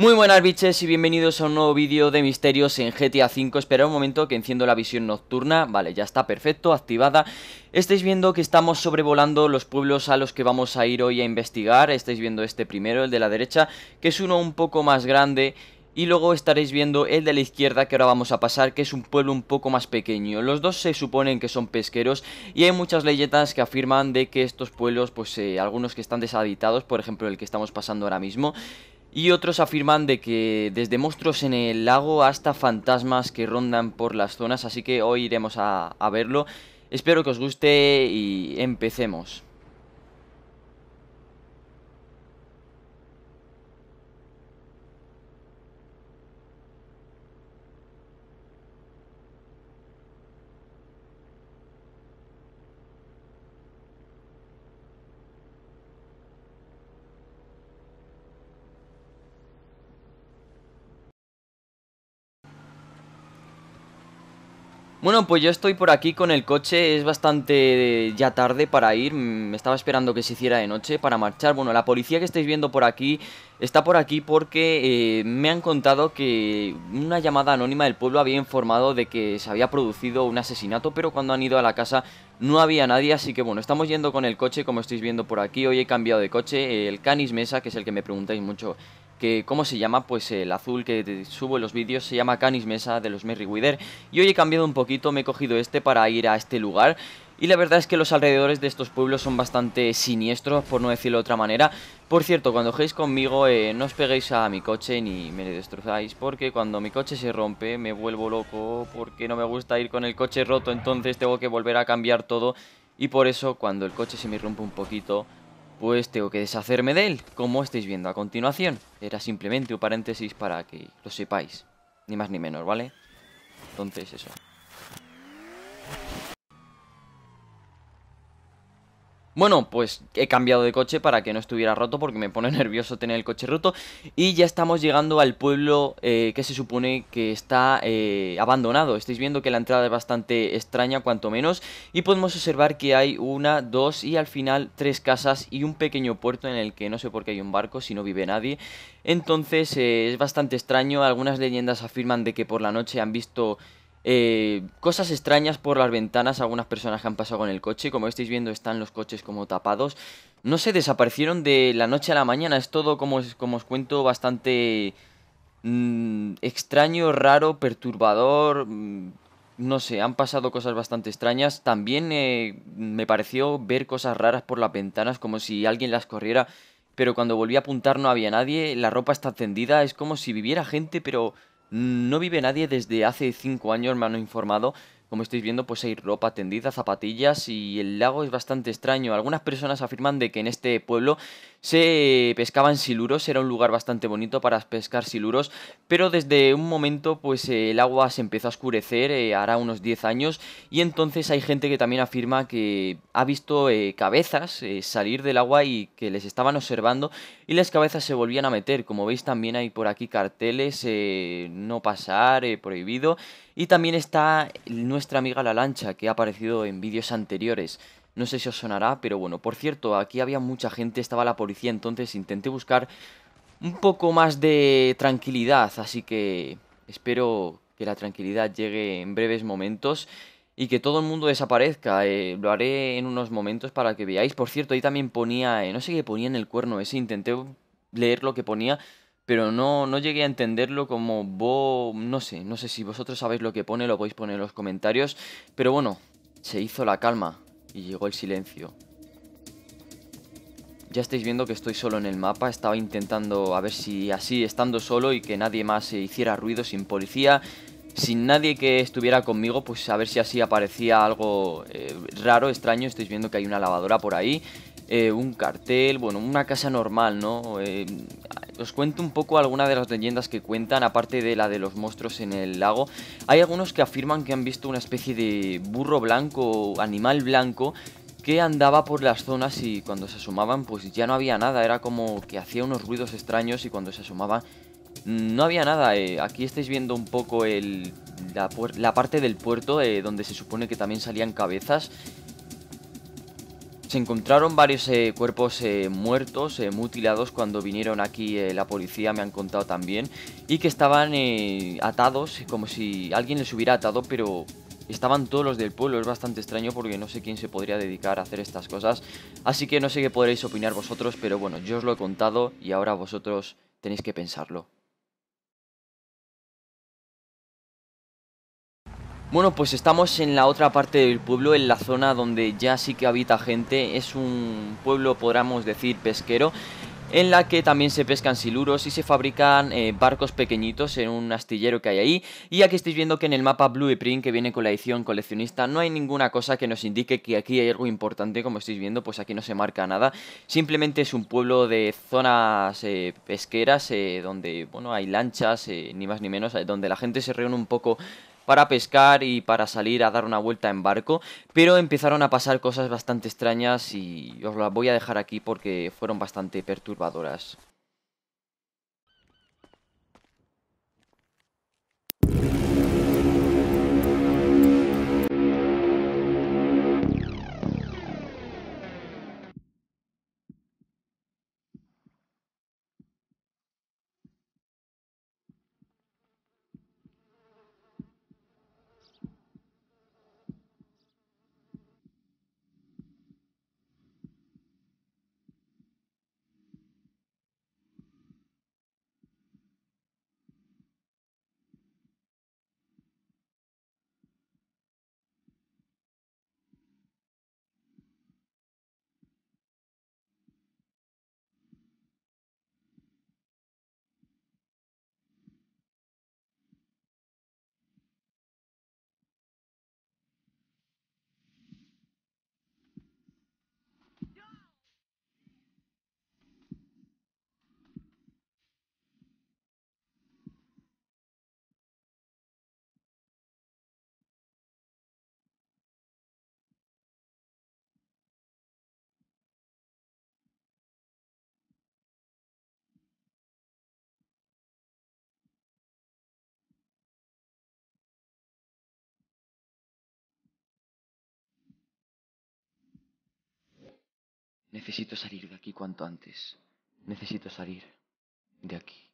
Muy buenas biches y bienvenidos a un nuevo vídeo de misterios en GTA V Espera un momento que enciendo la visión nocturna Vale, ya está perfecto, activada Estáis viendo que estamos sobrevolando los pueblos a los que vamos a ir hoy a investigar Estáis viendo este primero, el de la derecha Que es uno un poco más grande y luego estaréis viendo el de la izquierda que ahora vamos a pasar, que es un pueblo un poco más pequeño. Los dos se suponen que son pesqueros y hay muchas leyendas que afirman de que estos pueblos, pues eh, algunos que están deshabitados, por ejemplo el que estamos pasando ahora mismo, y otros afirman de que desde monstruos en el lago hasta fantasmas que rondan por las zonas, así que hoy iremos a, a verlo. Espero que os guste y empecemos. Bueno, pues yo estoy por aquí con el coche, es bastante eh, ya tarde para ir, me estaba esperando que se hiciera de noche para marchar. Bueno, la policía que estáis viendo por aquí está por aquí porque eh, me han contado que una llamada anónima del pueblo había informado de que se había producido un asesinato, pero cuando han ido a la casa no había nadie, así que bueno, estamos yendo con el coche como estáis viendo por aquí, hoy he cambiado de coche, el Canis Mesa, que es el que me preguntáis mucho que cómo se llama, pues el azul que subo en los vídeos se llama Canis Mesa de los Merryweather y hoy he cambiado un poquito, me he cogido este para ir a este lugar y la verdad es que los alrededores de estos pueblos son bastante siniestros, por no decirlo de otra manera. Por cierto, cuando juguéis conmigo, eh, no os peguéis a mi coche ni me destrozáis, porque cuando mi coche se rompe me vuelvo loco, porque no me gusta ir con el coche roto, entonces tengo que volver a cambiar todo. Y por eso, cuando el coche se me rompe un poquito, pues tengo que deshacerme de él, como estáis viendo a continuación. Era simplemente un paréntesis para que lo sepáis, ni más ni menos, ¿vale? Entonces eso. Bueno, pues he cambiado de coche para que no estuviera roto porque me pone nervioso tener el coche roto y ya estamos llegando al pueblo eh, que se supone que está eh, abandonado. Estáis viendo que la entrada es bastante extraña, cuanto menos, y podemos observar que hay una, dos y al final tres casas y un pequeño puerto en el que no sé por qué hay un barco si no vive nadie. Entonces eh, es bastante extraño, algunas leyendas afirman de que por la noche han visto... Eh, cosas extrañas por las ventanas, algunas personas que han pasado con el coche, como estáis viendo están los coches como tapados. No se desaparecieron de la noche a la mañana, es todo como, como os cuento bastante mm, extraño, raro, perturbador, mm, no sé, han pasado cosas bastante extrañas. También eh, me pareció ver cosas raras por las ventanas, como si alguien las corriera, pero cuando volví a apuntar no había nadie, la ropa está tendida, es como si viviera gente, pero no vive nadie desde hace cinco años, me han informado, como estáis viendo, pues hay ropa tendida, zapatillas y el lago es bastante extraño. Algunas personas afirman de que en este pueblo se pescaban siluros, era un lugar bastante bonito para pescar siluros, pero desde un momento pues el agua se empezó a oscurecer, eh, hará unos 10 años, y entonces hay gente que también afirma que ha visto eh, cabezas eh, salir del agua y que les estaban observando y las cabezas se volvían a meter. Como veis también hay por aquí carteles, no pasar, prohibido y también está nuestra amiga La Lancha, que ha aparecido en vídeos anteriores. No sé si os sonará, pero bueno, por cierto, aquí había mucha gente, estaba la policía, entonces intenté buscar un poco más de tranquilidad, así que espero que la tranquilidad llegue en breves momentos y que todo el mundo desaparezca. Eh, lo haré en unos momentos para que veáis. Por cierto, ahí también ponía, eh, no sé qué ponía en el cuerno ese, intenté leer lo que ponía, pero no, llegué a entenderlo como vos, no sé, no sé si vosotros sabéis lo que pone, lo podéis poner en los comentarios, pero bueno, se hizo la calma y llegó el silencio. Ya estáis viendo que estoy solo en el mapa, estaba intentando a ver si así estando solo y que nadie más hiciera ruido sin policía, sin nadie que estuviera conmigo, pues a ver si así aparecía algo eh, raro, extraño, estáis viendo que hay una lavadora por ahí, eh, un cartel, bueno, una casa normal, ¿no? Eh, os cuento un poco alguna de las leyendas que cuentan, aparte de la de los monstruos en el lago. Hay algunos que afirman que han visto una especie de burro blanco, animal blanco, que andaba por las zonas y cuando se asomaban pues ya no había nada, era como que hacía unos ruidos extraños y cuando se asomaba mm, no había nada. Eh, aquí estáis viendo un poco la, parte del puerto eh, donde se supone que también salían cabezas se encontraron varios eh, cuerpos eh, muertos, eh, mutilados cuando vinieron aquí la policía, me han contado también, y que estaban atados, como si alguien les hubiera atado, pero estaban todos los del pueblo. Es bastante extraño porque no sé quién se podría dedicar a hacer estas cosas. Así que no sé qué podréis opinar vosotros, pero bueno, yo os lo he contado y ahora vosotros tenéis que pensarlo. Bueno, pues estamos en la otra parte del pueblo, en la zona donde ya sí que habita gente. Es un pueblo, podríamos decir, pesquero, en la que también se pescan siluros y se fabrican eh, barcos pequeñitos en un astillero que hay ahí. Y aquí estáis viendo que en el mapa Blueprint, que viene con la edición coleccionista, no hay ninguna cosa que nos indique que aquí hay algo importante, como estáis viendo, pues aquí no se marca nada. Simplemente es un pueblo de zonas eh, pesqueras, eh, donde, bueno, hay lanchas, ni más ni menos, donde la gente se reúne un poco para pescar y para salir a dar una vuelta en barco, pero empezaron a pasar cosas bastante extrañas y os las voy a dejar aquí porque fueron bastante perturbadoras. Necesito salir de aquí cuanto antes. Necesito salir de aquí.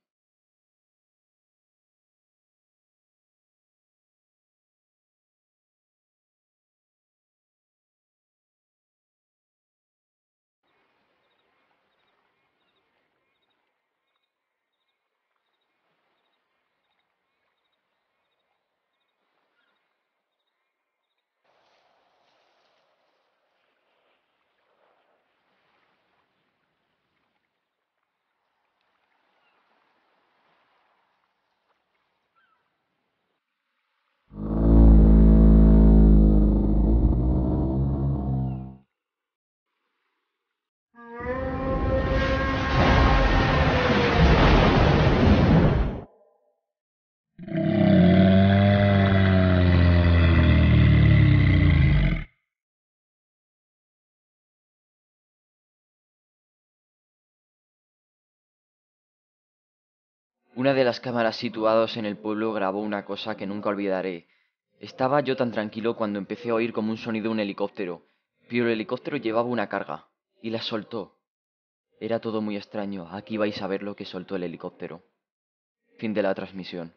Una de las cámaras situadas en el pueblo grabó una cosa que nunca olvidaré. Estaba yo tan tranquilo cuando empecé a oír como un sonido un helicóptero, pero el helicóptero llevaba una carga, y la soltó. Era todo muy extraño, aquí vais a ver lo que soltó el helicóptero. Fin de la transmisión.